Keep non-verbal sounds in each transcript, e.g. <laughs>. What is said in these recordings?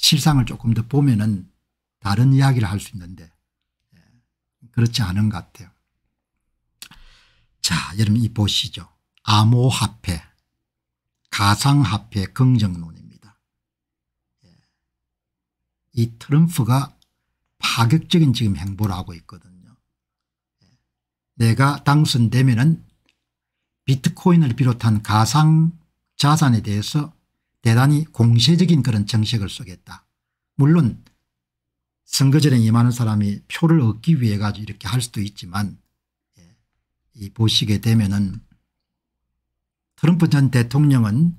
실상을 조금 더 보면은 다른 이야기를 할 수 있는데 예, 그렇지 않은 것 같아요. 자 여러분 이 보시죠. 암호화폐 가상화폐 긍정론입니다. 예, 이 트럼프가 파격적인 지금 행보를 하고 있거든요. 예, 내가 당선되면 은 비트코인을 비롯한 가상 자산에 대해서 대단히 공세적인 그런 정책을 쏘겠다. 물론 선거전에 임하는 사람이 표를 얻기 위해 가지고 이렇게 할 수도 있지만 예, 이 보시게 되면은 트럼프 전 대통령은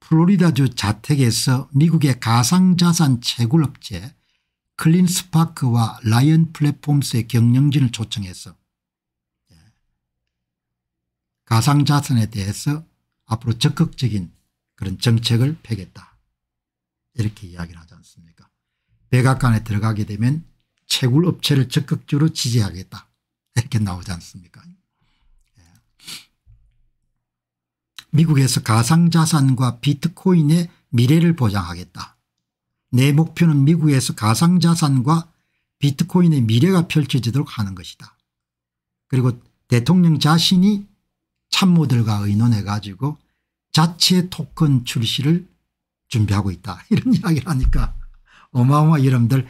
플로리다주 자택에서 미국의 가상자산 채굴업체 클린 스파크와 라이언 플랫폼스의 경영진을 초청해서 예, 가상자산에 대해서 앞으로 적극적인 그런 정책을 펴겠다. 이렇게 이야기를 하지 않습니까 백악관에 들어가게 되면 채굴 업체를 적극적으로 지지하겠다. 이렇게 나오지 않습니까 예. 미국에서 가상자산과 비트코인의 미래를 보장하겠다. 내 목표는 미국에서 가상자산과 비트코인의 미래가 펼쳐지도록 하는 것이다. 그리고 대통령 자신이 참모들과 의논해 가지고 자체 토큰 출시를 준비하고 있다 <laughs> 이런 이야기를 하니까 어마어마 여러분들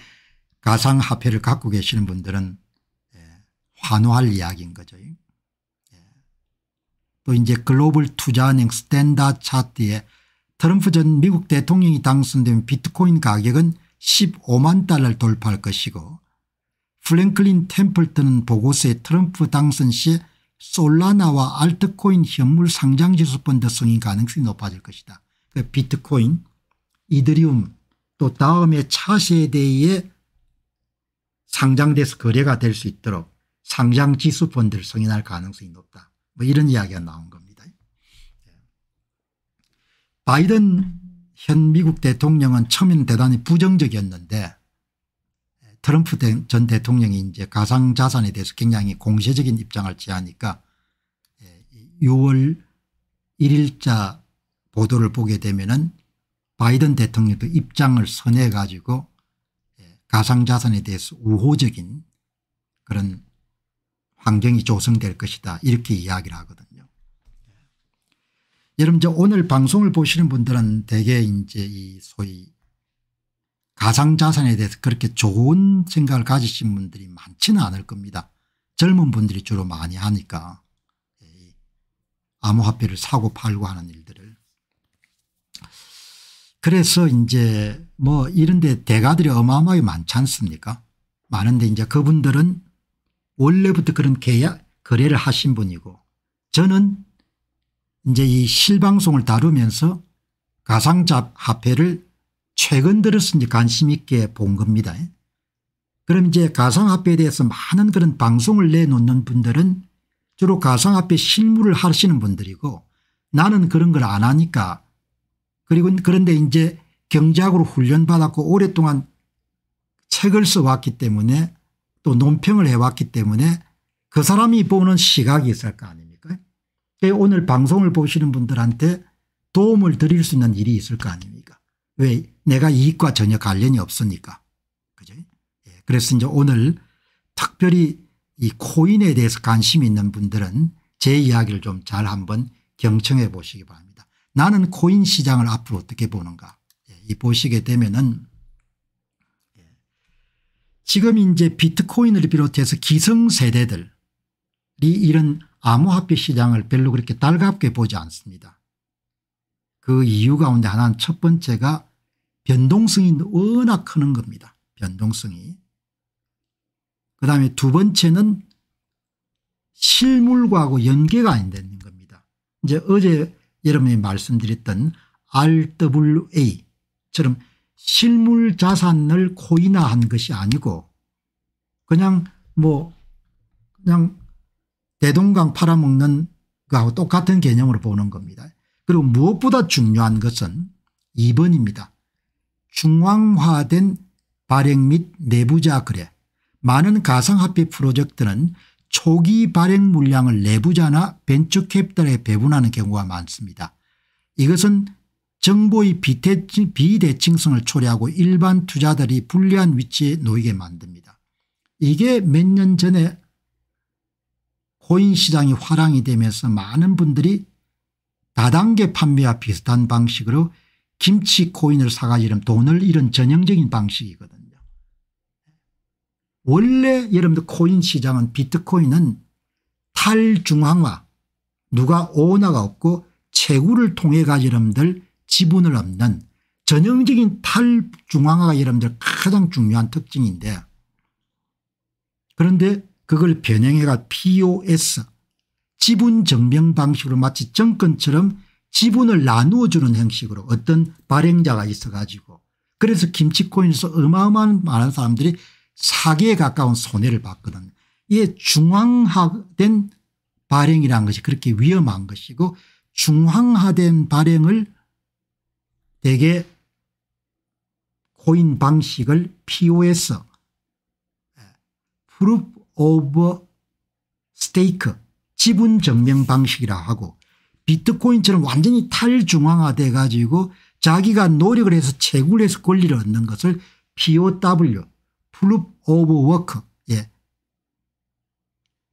가상화폐를 갖고 계시는 분들은 예, 환호할 이야기인 거죠. 예. 또 이제 글로벌 투자은행 스탠다 차트에 트럼프 전 미국 대통령이 당선되면 비트코인 가격은 15만 달러를 돌파할 것이고 플랭클린 템플턴 보고서에 트럼프 당선 시에 솔라나와 알트코인 현물 상장지수 펀드 승인 가능성이 높아질 것이다. 그 비트코인 이더리움 또 다음에 차세대의 상장돼서 거래가 될 수 있도록 상장지수 펀드를 승인할 가능성이 높다. 뭐 이런 이야기가 나온 겁니다. 예. 바이든 현 미국 대통령은 처음에는 대단히 부정적이었는데 트럼프 전 대통령이 이제 가상 자산에 대해서 굉장히 공세적인 입장을 취하니까 6월 예, 1일자 보도를 보게 되면은 바이든 대통령도 입장을 선해 가지고 예, 가상 자산에 대해서 우호적인 그런 환경이 조성될 것이다 이렇게 이야기를 하거든요. 여러분 저 오늘 방송을 보시는 분들은 대개 이제 이 소위 가상자산에 대해서 그렇게 좋은 생각을 가지신 분들이 많지는 않을 겁니다. 젊은 분들이 주로 많이 하니까 암호화폐를 사고 팔고 하는 일들을. 그래서 이제 뭐 이런 데 대가들이 어마어마하게 많지 않습니까 많은데 이제 그분들은 원래부터 그런 계약 거래를 하신 분이고 저는 이제 이 실방송을 다루면서 가상화폐를 자 최근 들었으니 관심 있게 본 겁니다. 그럼 이제 가상화폐에 대해서 많은 그런 방송을 내놓는 분들은 주로 가상화폐 실무를 하시는 분들이고 나는 그런 걸 안 하니까 그리고 그런데 이제 경제학으로 훈련받았고 오랫동안 책을 써왔기 때문에 또 논평을 해왔기 때문에 그 사람이 보는 시각이 있을 거 아닙니까 오늘 방송을 보시는 분들한테 도움을 드릴 수 있는 일이 있을 거 아닙니까 왜 내가 이익과 전혀 관련이 없으니까. 그죠? 예. 그래서 이제 오늘 특별히 이 코인에 대해서 관심이 있는 분들은 제 이야기를 좀 잘 한번 경청해 보시기 바랍니다. 나는 코인 시장을 앞으로 어떻게 보는가. 예. 이 보시게 되면은 예, 지금 이제 비트코인을 비롯해서 기성세대들이 이런 암호화폐 시장을 별로 그렇게 달갑게 보지 않습니다. 그 이유 가운데 하나는 첫 번째가 변동성이 워낙 크는 겁니다. 변동성이. 그다음에 두 번째는 실물과하고 연계가 안 되는 겁니다. 이제 어제 여러분이 말씀드렸던 RWA처럼 실물 자산을 코인화한 것이 아니고 그냥 뭐 그냥 대동강 팔아먹는 거하고 똑같은 개념으로 보는 겁니다. 그리고 무엇보다 중요한 것은 2번입니다. 중앙화된 발행 및 내부자 거래 많은 가상화폐 프로젝트는 초기 발행 물량을 내부자나 벤처캐피탈에 배분하는 경우가 많습니다. 이것은 정보의 비대칭, 비대칭성을 초래하고 일반 투자들이 불리한 위치에 놓이게 만듭니다. 이게 몇 년 전에 코인 시장이 화랑이 되면서 많은 분들이 다단계 판매와 비슷한 방식으로 김치 코인을 사가지면 돈을 잃은 전형적인 방식이거든요. 원래 여러분들 코인 시장은 비트코인은 탈중앙화 누가 오나가 없고 채굴을 통해 가지 여러분들 지분을 없는 전형적인 탈중앙화가 여러분들 가장 중요한 특징인데 그런데 그걸 변형해가 POS 지분 증명 방식으로 마치 정권처럼 지분을 나누어주는 형식으로 어떤 발행자가 있어가지고 그래서 김치코인에서 어마어마한 많은 사람들이 사기에 가까운 손해를 봤거든요. 이게 중앙화된 발행이라는 것이 그렇게 위험한 것이고 중앙화된 발행을 대개 코인 방식을 POS 예, Proof of Stake 지분 증명 방식이라 하고 비트코인처럼 완전히 탈중앙화돼 가지고 자기가 노력을 해서 채굴 해서 권리를 얻는 것을 POW proof of work 예.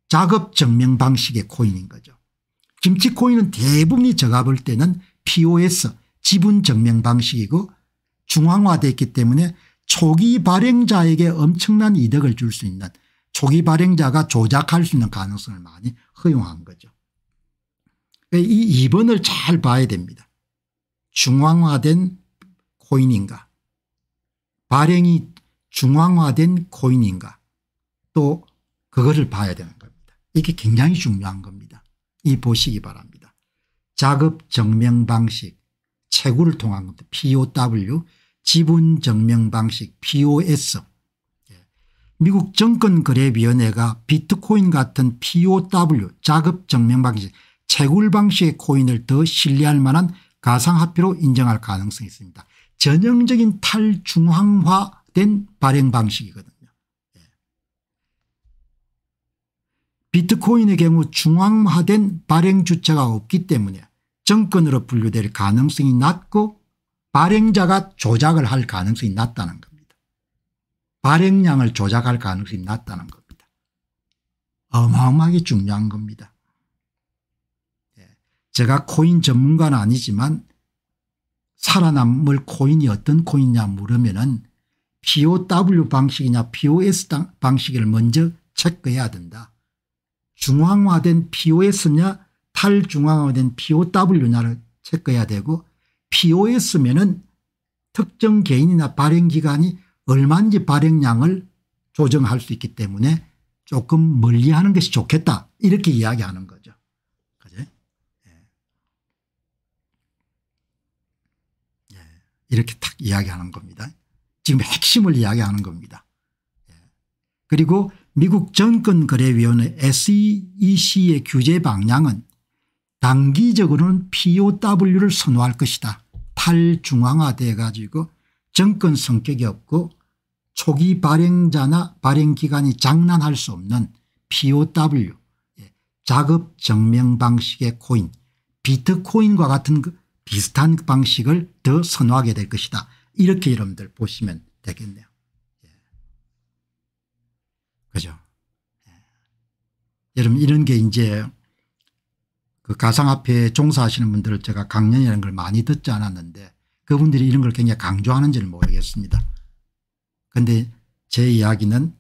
작업 증명 방식의 코인인 거죠. 김치 코인은 대부분이 제가 볼 때는 POS 지분 증명 방식이고 중앙화있기 때문에 초기 발행자에게 엄청난 이득을 줄 수 있는 초기 발행자가 조작할 수 있는 가능성을 많이 허용한 거죠. 이 2번을 잘 봐야 됩니다. 중앙화된 코인인가 발행이 중앙화된 코인인가 또 그거를 봐야 되는 겁니다. 이게 굉장히 중요한 겁니다. 이 보시기 바랍니다. 작업 증명 방식 채굴을 통한 겁니다. POW 지분 증명 방식 POS 예. 미국 정권거래위원회가 비트코인 같은 POW 작업 증명 방식 채굴 방식의 코인을 더 신뢰할 만한 가상화폐로 인정할 가능성이 있습니다. 전형적인 탈중앙화된 발행 방식이거든요. 예. 비트코인의 경우 중앙화된 발행 주체가 없기 때문에 정권으로 분류될 가능성이 낮고 발행자가 조작을 할 가능성이 낮다는 겁니다. 발행량을 조작할 가능성이 낮다는 겁니다. 어마어마하게 중요한 겁니다. 제가 코인 전문가는 아니지만 살아남을 코인이 어떤 코인이냐 물으면은 POW 방식이냐 POS 방식을 먼저 체크해야 된다. 중앙화된 POS냐 탈중앙화된 POW냐를 체크해야 되고 POS면은 특정 개인이나 발행기관이 얼마인지 발행량을 조정할 수 있기 때문에 조금 멀리하는 것이 좋겠다 이렇게 이야기하는 거죠. 이렇게 탁 이야기하는 겁니다. 지금 핵심을 이야기하는 겁니다. 예. 그리고 미국 정권거래위원회 SEC의 규제 방향은 단기적으로는 POW를 선호할 것이다. 탈중앙화돼 가지고 정권 성격이 없고 초기 발행자나 발행기간이 장난할 수 없는 POW 예, 작업 증명 방식의 코인 비트코인과 같은 그 비슷한 방식을 더 선호하게 될 것이다. 이렇게 여러분들 보시면 되겠네요. 예. 그죠? 예. 여러분 이런 게 이제 그 가상화폐에 종사하시는 분들을 제가 강연이라는 걸 많이 듣지 않았는데 그분들이 이런 걸 굉장히 강조하는지는 모르겠습니다. 그런데 제 이야기는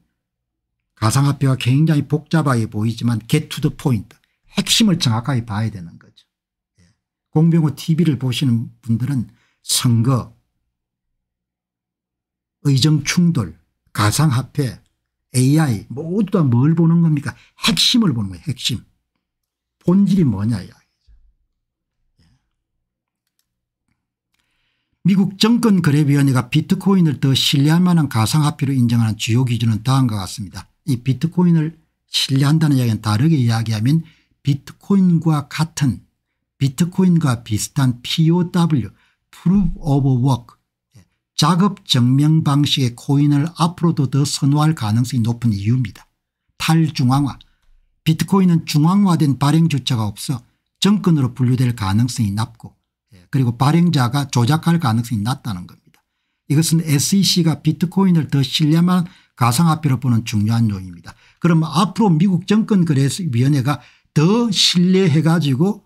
가상화폐가 굉장히 복잡하게 보이지만 get to the point 핵심을 정확하게 봐야 되는 거죠. 공병호 tv를 보시는 분들은 선거 의정충돌 가상화폐 AI 모두 다 뭘 보는 겁니까 핵심을 보는 거예요 핵심 본질이 뭐냐 미국 정권거래위원회가 비트코인을 더 신뢰할 만한 가상화폐로 인정하는 주요 기준은 다음과 같습니다. 이 비트코인을 신뢰한다는 이야기는 다르게 이야기하면 비트코인과 같은 비트코인과 비슷한 POW Proof of Work 예, 작업 증명 방식의 코인을 앞으로도 더 선호할 가능성이 높은 이유입니다. 탈중앙화 비트코인은 중앙화된 발행주체가 없어 정권으로 분류될 가능성이 낮고 예, 그리고 발행자가 조작할 가능성이 낮다는 겁니다. 이것은 SEC가 비트코인을 더신뢰한 가상화폐로 보는 중요한 요인입니다. 그럼 앞으로 미국 정권거래위원회가 더 신뢰해가지고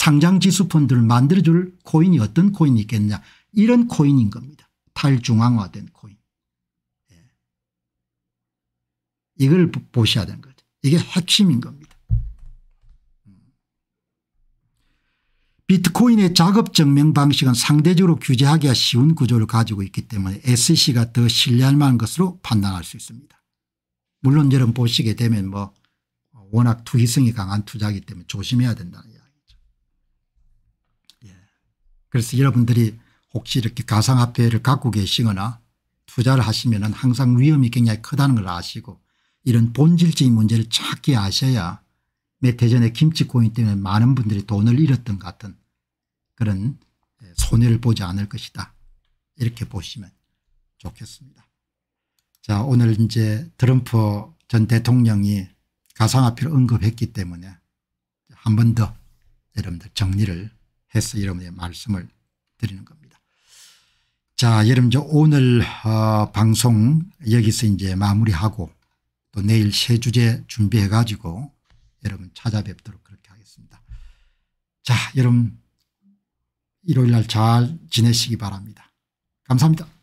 상장지수 펀드를 만들어줄 코인이 어떤 코인이 있겠냐 이런 코인인 겁니다. 탈중앙화된 코인. 예. 이걸 보셔야 되는 거죠. 이게 핵심인 겁니다. 음. 비트코인의 작업증명 방식은 상대적으로 규제하기가 쉬운 구조를 가지고 있기 때문에 SEC가 더 신뢰할 만한 것으로 판단할 수 있습니다. 물론 여러분 보시게 되면 뭐 워낙 투기성이 강한 투자이기 때문에 조심해야 된다. 그래서 여러분들이 혹시 이렇게 가상화폐를 갖고 계시거나 투자를 하시면 항상 위험이 굉장히 크다는 걸 아시고 이런 본질적인 문제를 찾게 아셔야 몇 해 전에 김치코인 때문에 많은 분들이 돈을 잃었던 같은 그런 예, 손해를 보지 않을 것이다. 이렇게 보시면 좋겠습니다. 자 오늘 이제 트럼프 전 대통령이 가상화폐를 언급했기 때문에 한 번 더 여러분들 정리를 해서 여러분의 말씀을 드리는 겁니다. 자, 여러분 저 오늘 어, 방송 여기서 이제 마무리하고 또 내일 새 주제 준비해 가지고 여러분 찾아뵙도록 그렇게 하겠습니다. 자, 여러분 일요일 날 잘 지내시기 바랍니다. 감사합니다.